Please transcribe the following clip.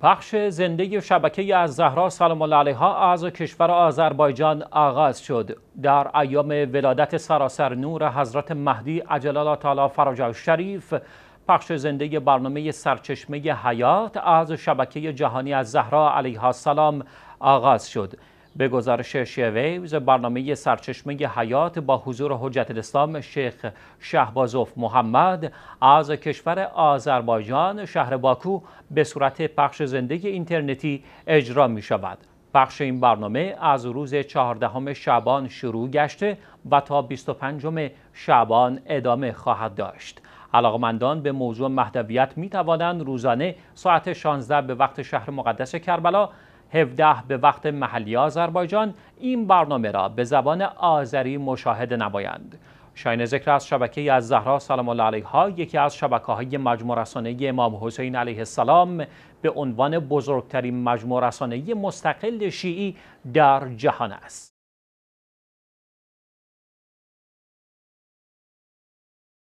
پخش زنده شبکه از زهرا سلام الله علیها از کشور آذربایجان آغاز شد. در ایام ولادت سراسر نور حضرت مهدی عجل تعالی فرج شریف پخش زنده برنامه سرچشمه حیات از شبکه جهانی از زهرا علیها السلام آغاز شد. به گزارش ویوز برنامه سرچشمه حیات با حضور حجت الاسلام شیخ شهبازوف محمد از کشور آذربایجان شهر باکو به صورت پخش زنده اینترنتی اجرا می شود. پخش این برنامه از روز 14 شعبان شروع گشته و تا 25 شعبان ادامه خواهد داشت. علاقمندان به موضوع مهدویت می توانند روزانه ساعت 16 به وقت شهر مقدس کربلا 17 به وقت محلی آذربایجان این برنامه را به زبان آذری مشاهده نمایند. شاین ذکر از شبکه از زهرا سلام الله علیها یکی از شبکه های مجموع رسانه امام حسین علیه السلام به عنوان بزرگترین مجموع رسانه مستقل شیعی در جهان است.